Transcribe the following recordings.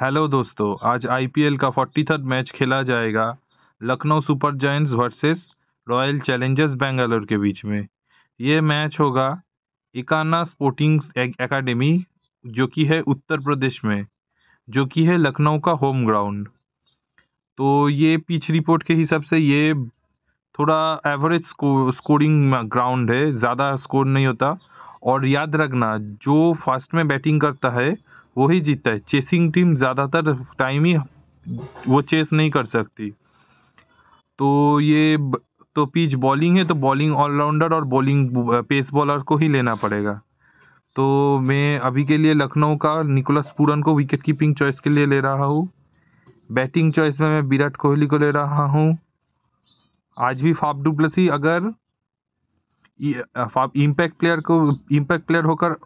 hello दोस्तों आज IPL का फोर्टी थर्ड मैच खेला जाएगा Lucknow Super Giants versus Royal Challengers Bangalore के बीच में ये मैच होगा इकाना स्पोर्टिंग एकेडमी जो कि है उत्तर प्रदेश में जो कि है लखनऊ का होम ग्राउंड तो ये पिच रिपोर्ट के हिसाब से ये थोड़ा एवरेज स्को, स्कोरिंग ग्राउंड है ज़्यादा स्कोर नहीं होता और याद रखना जो फास्ट में बैटिंग करता है वही जीतता है चेसिंग टीम ज़्यादातर टाइम ही वो चेस नहीं कर सकती तो ये तो पिच बॉलिंग है तो बॉलिंग ऑलराउंडर और बॉलिंग पेस बॉलर को ही लेना पड़ेगा तो मैं अभी के लिए लखनऊ का निकोलस पूरन को विकेट कीपिंग चॉइस के लिए ले रहा हूँ बैटिंग चॉइस में मैं विराट कोहली को ले रहा हूँ आज भी फाफ डुप्लसी अगर इम्पैक्ट प्लेयर को इम्पैक्ट प्लेयर होकर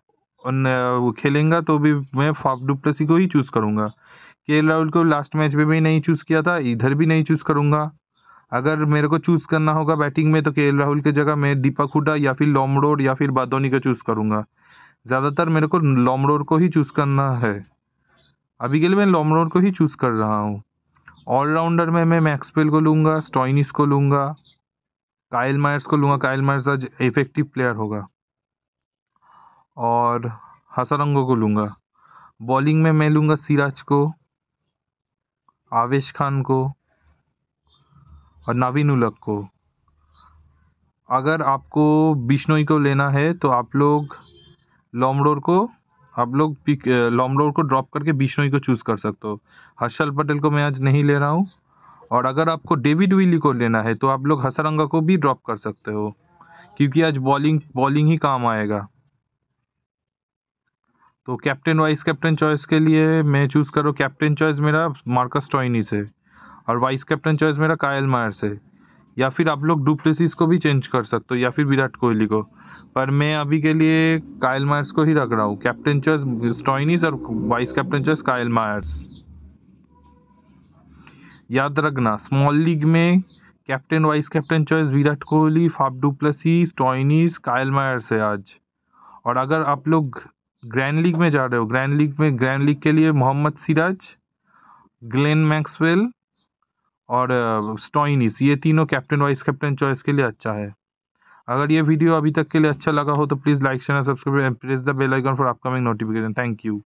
वो खेलेंगे तो भी मैं फाफ डुप्लेसी को ही चूज़ करूँगा के राहुल को लास्ट मैच में भी नहीं चूज़ किया था इधर भी नहीं चूज़ करूँगा अगर मेरे को चूज़ करना होगा बैटिंग में तो के राहुल की जगह मैं दीपक हुडा या फिर लॉमडोर या फिर बादोनी का चूज़ करूँगा ज़्यादातर मेरे को लॉमडोर को ही चूज़ करना है अभी के लिए मैं लॉमडोर को ही चूज़ कर रहा हूँ ऑलराउंडर में मैं मैक्सपेल को लूँगा स्टॉइनिस को लूँगा कायल मायर्स को लूँगा कायल मायर्स आज इफेक्टिव प्लेयर होगा और हसरंगो को लूँगा बॉलिंग में मैं लूँगा सिराज को आवेश खान को और नवीन उलक को अगर आपको बिश्नोई को लेना है तो आप लोग लॉमडोर को आप लोग पिक लॉमडोर को ड्रॉप करके बिश्नोई को चूज़ कर सकते हो हर्षल पटेल को मैं आज नहीं ले रहा हूँ और अगर आपको डेविड विली को लेना है तो आप लोग हसरंगा को भी ड्रॉप कर सकते हो क्योंकि आज बॉलिंग बॉलिंग ही काम आएगा तो कैप्टन वाइस कैप्टन चॉइस के लिए मैं चूज़ करो कैप्टन चॉइस मेरा मार्कस टॉइनी से और वाइस कैप्टन चॉइस मेरा कायल मायर से या फिर आप लोग डुप्लेसिस को भी चेंज कर सकते हो या फिर विराट कोहली को पर मैं अभी के लिए कायल मायर्स को ही रख रहा हूँ कैप्टन चॉइस स्टॉइनिस और vice captain choice Kyle Mayers याद रखना स्मॉल लीग में captain vice captain choice Virat Kohli Faf du Plessis Stoinis Kyle Mayers है आज और अगर आप लोग ग्रैंड लीग में जा रहे हो ग्रैंड लीग में ग्रैंड लीग के लिए मोहम्मद सिराज ग्लेन मैक्सवेल और स्टॉइनिस ये तीनों कैप्टन वाइस कैप्टन चॉइस के लिए अच्छा है अगर ये वीडियो अभी तक के लिए अच्छा लगा हो तो please like share subscribe press the bell icon for upcoming notification thank you